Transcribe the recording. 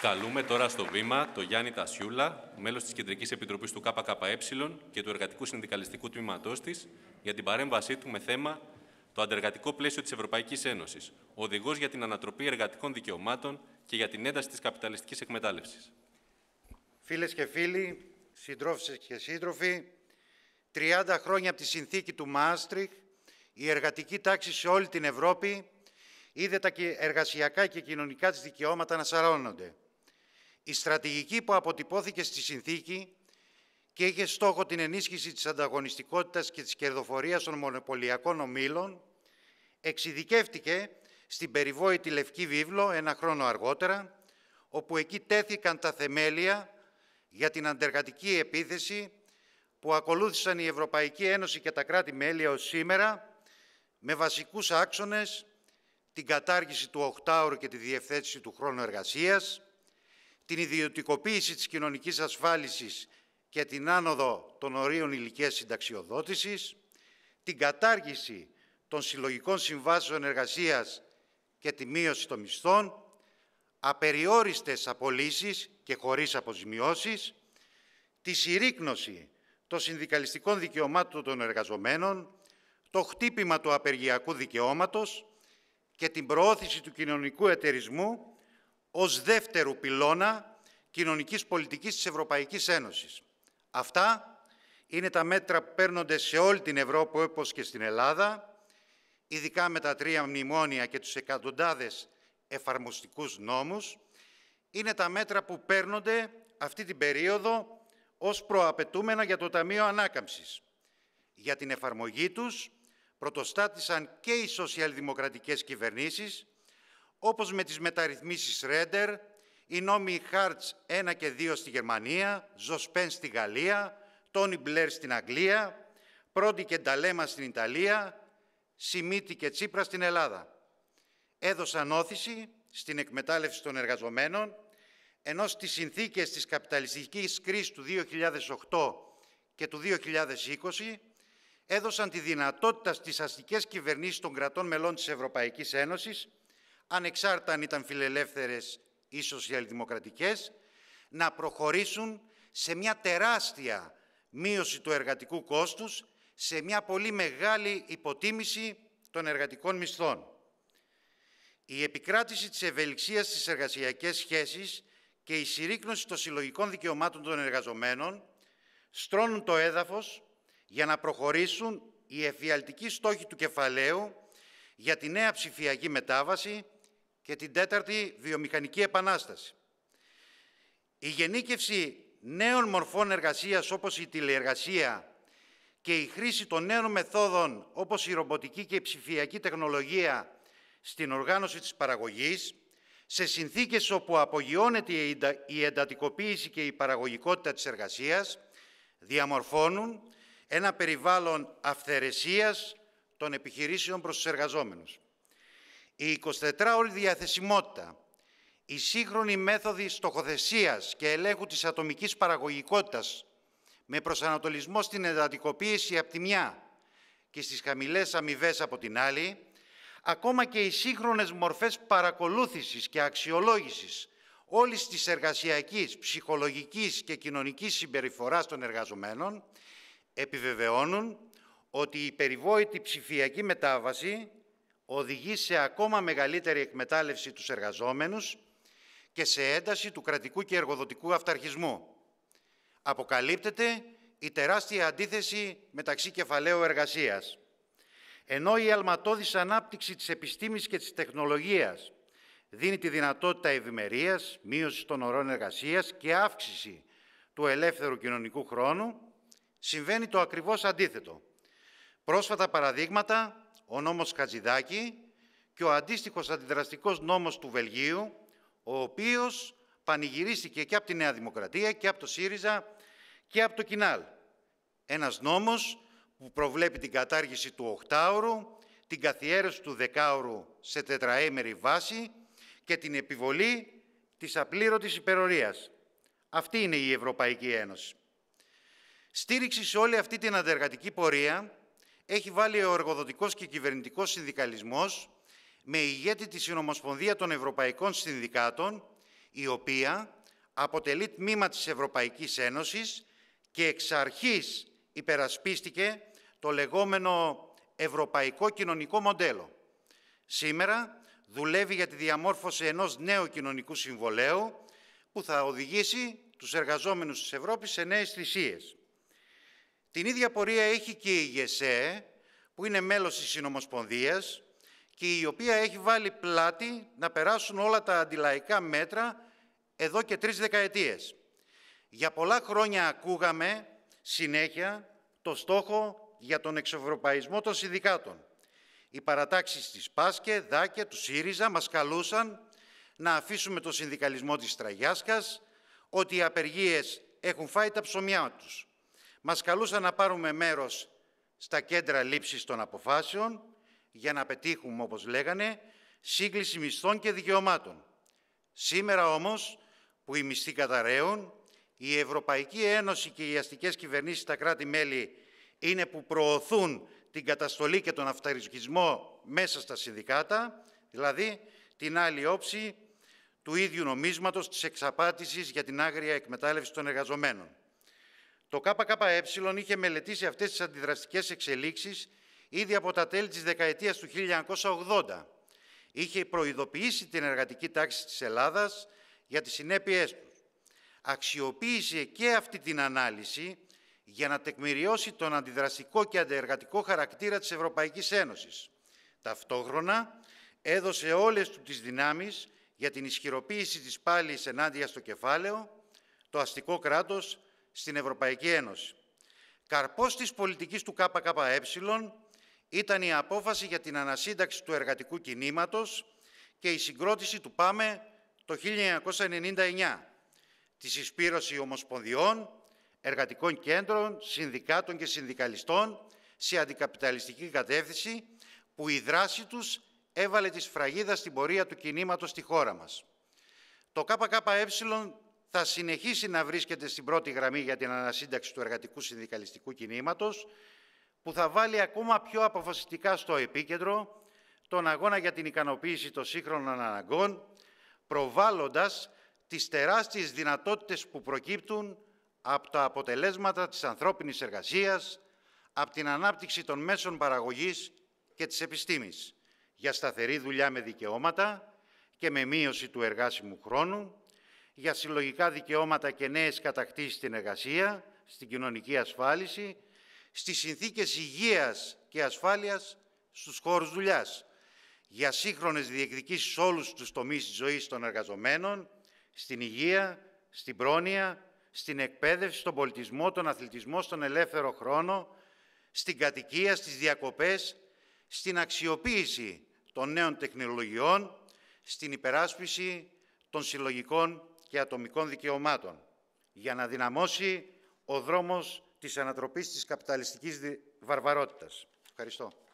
Καλούμε τώρα στο βήμα το Γιάννη Τασιούλα, μέλος της Κεντρικής Επιτροπής του ΚΚΕ και του Εργατικού Συνδικαλιστικού Τμήματός της, για την παρέμβασή του με θέμα «Το αντεργατικό πλαίσιο της Ευρωπαϊκής Ένωσης, οδηγός για την ανατροπή εργατικών δικαιωμάτων και για την ένταση της καπιταλιστικής εκμετάλλευσης». Φίλες και φίλοι, συντρόφισσες και σύντροφοι, 30 χρόνια από τη συνθήκη του Μάστριχ, η εργατική τάξη σε όλη την Ευρώπη είδε τα εργασιακά και κοινωνικά της δικαιώματα να σαρώνονται. Η στρατηγική που αποτυπώθηκε στη συνθήκη και είχε στόχο την ενίσχυση της ανταγωνιστικότητας και της κερδοφορίας των μονοπωλιακών ομήλων, εξειδικεύτηκε στην περιβόητη Λευκή Βίβλο ένα χρόνο αργότερα, όπου εκεί τέθηκαν τα θεμέλια για την αντεργατική επίθεση που ακολούθησαν η Ευρωπαϊκή Ένωση και τα κράτη-μέλη ως σήμερα, με βασικούς άξονες την κατάργηση του οκτάωρου και τη διευθέτηση του χρόνου εργασίας, την ιδιωτικοποίηση της κοινωνικής ασφάλισης και την άνοδο των ορίων ηλικίας συνταξιοδότησης, την κατάργηση των συλλογικών συμβάσεων εργασίας και τη μείωση των μισθών, απεριόριστες απολύσεις και χωρίς αποζημιώσεις, τη συρρήκνωση των συνδικαλιστικών δικαιωμάτων των εργαζομένων, το χτύπημα του απεργιακού δικαιώματος και την προώθηση του κοινωνικού εταιρισμού ως δεύτερου πυλώνα κοινωνικής πολιτικής της Ευρωπαϊκής Ένωσης. Αυτά είναι τα μέτρα που παίρνονται σε όλη την Ευρώπη όπως και στην Ελλάδα, ειδικά με τα τρία μνημόνια και τους εκατοντάδες εφαρμοστικούς νόμους, είναι τα μέτρα που παίρνονται αυτή την περίοδο ως προαπαιτούμενα για το Ταμείο Ανάκαμψης. Για την εφαρμογή τους πρωτοστάτησαν και οι σοσιαλδημοκρατικές κυβερνήσεις, όπως με τις μεταρρυθμίσεις Ρέντερ, οι νόμοι Χάρτς 1 και 2 στη Γερμανία, Ζοσπέν στη Γαλλία, Τόνι Μπλερ στην Αγγλία, Πρόντι και Νταλέμα στην Ιταλία, Σιμίτη και Τσίπρα στην Ελλάδα. Έδωσαν όθηση στην εκμετάλλευση των εργαζομένων, ενώ στις συνθήκες της καπιταλιστικής κρίσης του 2008 και του 2020 έδωσαν τη δυνατότητα στις αστικές κυβερνήσεις των κρατών μελών της Ευρωπαϊκής Ένωσης ανεξάρτητα αν ήταν φιλελεύθερες ή σοσιαλδημοκρατικές, να προχωρήσουν σε μια τεράστια μείωση του εργατικού κόστους, σε μια πολύ μεγάλη υποτίμηση των εργατικών μισθών. Η επικράτηση της ευελιξίας στις εργασιακές σχέσεις και η συρρήκνωση των συλλογικών δικαιωμάτων των εργαζομένων στρώνουν το έδαφος για να προχωρήσουν οι εφιαλτικοί στόχοι του κεφαλαίου για τη νέα ψηφιακή μετάβαση και την τέταρτη βιομηχανική επανάσταση. Η γενίκευση νέων μορφών εργασίας όπως η τηλεεργασία και η χρήση των νέων μεθόδων όπως η ρομποτική και η ψηφιακή τεχνολογία στην οργάνωση της παραγωγής, σε συνθήκες όπου απογειώνεται η εντατικοποίηση και η παραγωγικότητα της εργασίας, διαμορφώνουν ένα περιβάλλον αυθαιρεσίας των επιχειρήσεων προς τους εργαζόμενους. Η 24ωρη διαθεσιμότητα, η σύγχρονη μέθοδοι στοχοθεσίας και ελέγχου της ατομικής παραγωγικότητας με προσανατολισμό στην εντατικοποίηση από τη μια και στις χαμηλές αμοιβές από την άλλη, ακόμα και οι σύγχρονες μορφές παρακολούθησης και αξιολόγησης όλης της εργασιακής, ψυχολογικής και κοινωνικής συμπεριφοράς των εργαζομένων επιβεβαιώνουν ότι η περιβόητη ψηφιακή μετάβαση οδηγεί σε ακόμα μεγαλύτερη εκμετάλλευση τους εργαζόμενους και σε ένταση του κρατικού και εργοδοτικού αυταρχισμού. Αποκαλύπτεται η τεράστια αντίθεση μεταξύ κεφαλαίου εργασίας. Ενώ η αλματώδης ανάπτυξη της επιστήμης και της τεχνολογίας δίνει τη δυνατότητα ευημερίας, μείωσης των ωρών εργασίας και αύξηση του ελεύθερου κοινωνικού χρόνου, συμβαίνει το ακριβώς αντίθετο. Πρόσφατα παραδείγματα ο νόμος Χατζηδάκη και ο αντίστοιχος αντιδραστικός νόμος του Βελγίου, ο οποίος πανηγυρίστηκε και από τη Νέα Δημοκρατία και από το ΣΥΡΙΖΑ και από το ΚΙΝΑΛ. Ένας νόμος που προβλέπει την κατάργηση του οχτάωρου, την καθιέρωση του δεκάωρου σε τετραέμερη βάση και την επιβολή της απλήρωτης υπερορίας. Αυτή είναι η Ευρωπαϊκή Ένωση. Στήριξη σε όλη αυτή την αντεργατική πορεία έχει βάλει ο εργοδοτικός και κυβερνητικός συνδικαλισμός με ηγέτη της Συνομοσπονδία των Ευρωπαϊκών Συνδικάτων, η οποία αποτελεί τμήμα της Ευρωπαϊκής Ένωσης και εξ αρχής υπερασπίστηκε το λεγόμενο ευρωπαϊκό κοινωνικό μοντέλο. Σήμερα δουλεύει για τη διαμόρφωση ενός νέου κοινωνικού συμβολέου που θα οδηγήσει τους εργαζόμενους της Ευρώπης σε νέες θυσίες. Την ίδια πορεία έχει και η ΓΕΣΕ, που είναι μέλος της Συνομοσπονδίας και η οποία έχει βάλει πλάτη να περάσουν όλα τα αντιλαϊκά μέτρα εδώ και τρεις δεκαετίες. Για πολλά χρόνια ακούγαμε συνέχεια το στόχο για τον εξευρωπαϊσμό των συνδικάτων. Οι παρατάξεις της ΠΑΣΚΕ, ΔΑΚΕ, του ΣΥΡΙΖΑ μας καλούσαν να αφήσουμε το συνδικαλισμό της Τραγιάσκας, ότι οι απεργίες έχουν φάει τα ψωμιά τους μας καλούσαν να πάρουμε μέρος στα κέντρα λήψης των αποφάσεων για να πετύχουμε, όπως λέγανε, σύγκληση μισθών και δικαιωμάτων. Σήμερα όμως, που οι μισθοί καταραίουν, η Ευρωπαϊκή Ένωση και οι αστικές κυβερνήσεις στα κράτη-μέλη είναι που προωθούν την καταστολή και τον αυταρισκισμό μέσα στα συνδικάτα, δηλαδή την άλλη όψη του ίδιου νομίσματος της εξαπάτησης για την άγρια εκμετάλλευση των εργαζομένων. Το ΚΚΕ είχε μελετήσει αυτές τις αντιδραστικές εξελίξεις ήδη από τα τέλη της δεκαετίας του 1980. Είχε προειδοποιήσει την εργατική τάξη της Ελλάδας για τις συνέπειές τους. Αξιοποίησε και αυτή την ανάλυση για να τεκμηριώσει τον αντιδραστικό και αντεργατικό χαρακτήρα της Ευρωπαϊκής Ένωσης. Ταυτόχρονα έδωσε όλες του τις δυνάμεις για την ισχυροποίηση της πάλης ενάντια στο κεφάλαιο, το αστικό κράτος στην Ευρωπαϊκή Ένωση. Καρπός της πολιτικής του ΚΚΕ ήταν η απόφαση για την ανασύνταξη του εργατικού κινήματος και η συγκρότηση του ΠΑΜΕ το 1999, τη συσπήρωση ομοσπονδιών, εργατικών κέντρων, συνδικάτων και συνδικαλιστών σε αντικαπιταλιστική κατεύθυνση, που η δράση τους έβαλε τη σφραγίδα στην πορεία του κινήματος στη χώρα μας. Το ΚΚΕ θα συνεχίσει να βρίσκεται στην πρώτη γραμμή για την ανασύνταξη του εργατικού συνδικαλιστικού κινήματος, που θα βάλει ακόμα πιο αποφασιστικά στο επίκεντρο τον αγώνα για την ικανοποίηση των σύγχρονων αναγκών, προβάλλοντας τις τεράστιες δυνατότητες που προκύπτουν από τα αποτελέσματα της ανθρώπινης εργασίας, από την ανάπτυξη των μέσων παραγωγής και της επιστήμης, για σταθερή δουλειά με δικαιώματα και με μείωση του εργάσιμου χρόνου, για συλλογικά δικαιώματα και νέες κατακτήσεις στην εργασία, στην κοινωνική ασφάλιση, στις συνθήκες υγείας και ασφάλειας στους χώρους δουλειάς, για σύγχρονες διεκδικήσεις σε όλους τους τομείς της ζωής των εργαζομένων, στην υγεία, στην πρόνοια, στην εκπαίδευση, στον πολιτισμό, τον αθλητισμό, στον ελεύθερο χρόνο, στην κατοικία, στις διακοπές, στην αξιοποίηση των νέων τεχνολογιών, στην υπεράσπιση των συλλογικών και ατομικών δικαιωμάτων για να δυναμώσει ο δρόμος της ανατροπής της καπιταλιστικής βαρβαρότητας. Ευχαριστώ.